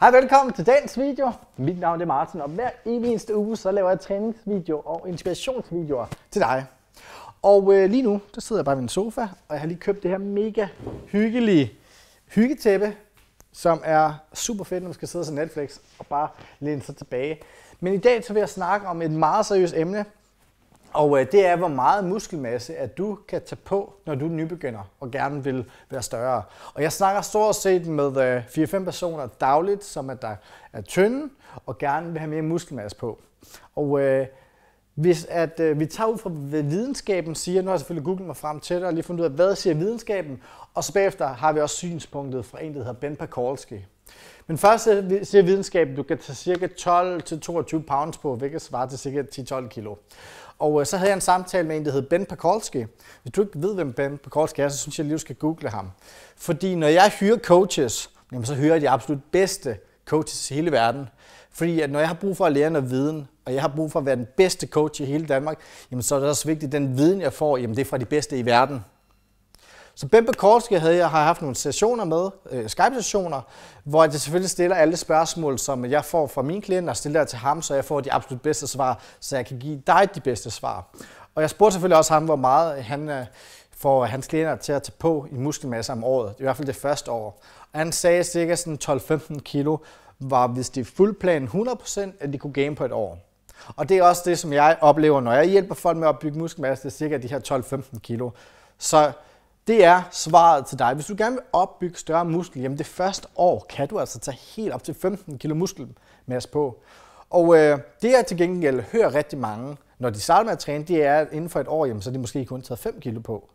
Hej velkommen til dagens video. Mit navn er Martin, og hver eneste uge så laver jeg træningsvideo og inspirationsvideoer til dig. Og øh, lige nu, der sidder jeg bare ved min sofa, og jeg har lige købt det her mega hyggelige hyggetæppe, som er super fedt, når man skal sidde og se Netflix og bare læne sig tilbage. Men i dag så vil jeg snakke om et meget seriøst emne, og øh, det er, hvor meget muskelmasse, at du kan tage på, når du er nybegynder og gerne vil være større. Og jeg snakker stort set med øh, 4-5 personer dagligt, som at der er tynde og gerne vil have mere muskelmasse på. Og øh, hvis at, øh, vi tager ud fra, hvad videnskaben siger, nu har jeg selvfølgelig googlet mig frem til det og lige fundet ud af, hvad siger videnskaben, og så bagefter har vi også synspunktet fra en, der hedder Ben Pakolski. Men først siger videnskaben, at du kan tage cirka 12-22 pounds på, hvilket svarer til cirka 10-12 kilo. Og øh, så havde jeg en samtale med en, der hed Ben Pakolski. Hvis du ikke ved, hvem Ben Pakolski er, så synes jeg lige, du skal google ham. Fordi når jeg hyrer coaches, så hører jeg de absolut bedste coaches i hele verden. Fordi at når jeg har brug for at lære noget viden, og jeg har brug for at være den bedste coach i hele Danmark, jamen, så er det også vigtigt, at den viden, jeg får, jamen, det er fra de bedste i verden. Så Ben Pekorski havde jeg har haft nogle sessioner med, øh, Skype-sessioner, hvor jeg selvfølgelig stiller alle spørgsmål, som jeg får fra mine klienter, og stiller til ham, så jeg får de absolut bedste svar, så jeg kan give dig de bedste svar. Og jeg spurgte selvfølgelig også ham, hvor meget han øh, får hans klienter til at tage på i muskelmasse om året, i hvert fald det første år. Og han sagde cirka sådan 12-15 kilo, var hvis de fuldplan 100%, at de kunne game på et år. Og det er også det, som jeg oplever, når jeg hjælper folk med at bygge muskelmasse, det er cirka de her 12-15 kilo. Så det er svaret til dig. Hvis du gerne vil opbygge større muskel, jamen det første år kan du altså tage helt op til 15 kg muskelmasse på. Og øh, det jeg til gengæld hører rigtig mange, når de starter med at træne, det er, at inden for et år, jamen, så er de måske kun taget 5 kg på.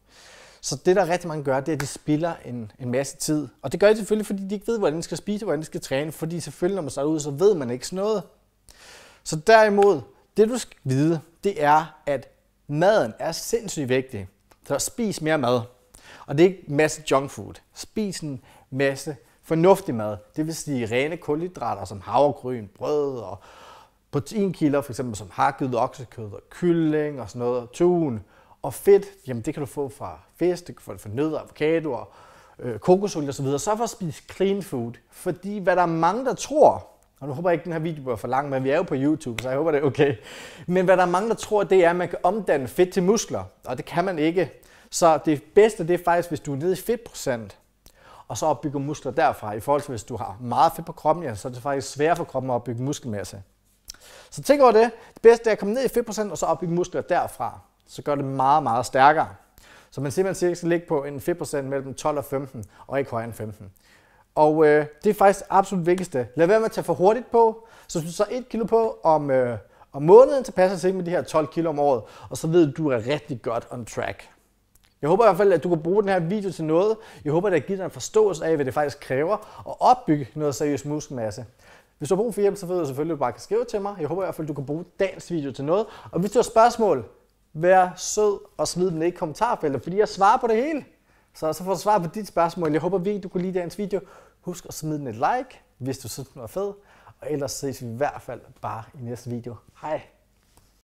Så det, der rigtig mange gør, det er, at de spilder en, en masse tid. Og det gør de selvfølgelig, fordi de ikke ved, hvordan de skal spise, hvordan de skal træne, fordi selvfølgelig, når man starter ud, så ved man ikke sådan noget. Så derimod, det du skal vide, det er, at maden er sindssygt vigtig. Så spis mere mad. Og det er ikke masse junk food. Spis en masse fornuftig mad. Det vil sige rene kulhydrater som havregryn, brød og proteinkilder, for eksempel som hakket oksekød og kylling og sådan noget, og tun. Og fedt, jamen det kan du få fra fisk, du kan få det fra nødder, avocadoer, øh, kokosolie osv. Så for at spise clean food, fordi hvad der er mange, der tror, og nu håber jeg ikke, at den her video bliver for lang, men vi er jo på YouTube, så jeg håber, det er okay. Men hvad der er mange, der tror, det er, at man kan omdanne fedt til muskler, og det kan man ikke. Så det bedste, det er faktisk, hvis du er nede i fedtprocent, og så opbygger muskler derfra. I forhold til, hvis du har meget fedt på kroppen, ja, så er det faktisk svært for kroppen at opbygge muskelmasse. Så tænk over det. Det bedste er at komme ned i fedtprocent, og så opbygge muskler derfra. Så gør det meget, meget stærkere. Så man simpelthen cirka skal ligge på en fedtprocent mellem 12 og 15, og ikke højere end 15. Og øh, det er faktisk absolut vigtigste. Lad være med at tage for hurtigt på, så hvis du så 1 kilo på om, øh, om måneden, så passer det med de her 12 kilo om året, og så ved du, du er rigtig godt on track. Jeg håber i hvert fald, at du kan bruge den her video til noget. Jeg håber, at det giver dig en forståelse af, hvad det faktisk kræver at opbygge noget seriøs muskelmasse. Hvis du har brug for hjælp, så ved du selvfølgelig, at du bare kan skrive til mig. Jeg håber i hvert fald, at du kan bruge dagens video til noget. Og hvis du har spørgsmål, vær sød og smid dem ned i kommentarfeltet, fordi jeg svarer på det hele. Så, så får du svar på dit spørgsmål. Jeg håber virkelig, du kunne lide dagens video. Husk at smide den et like, hvis du synes, den var fed. Og ellers ses vi i hvert fald bare i næste video. Hej!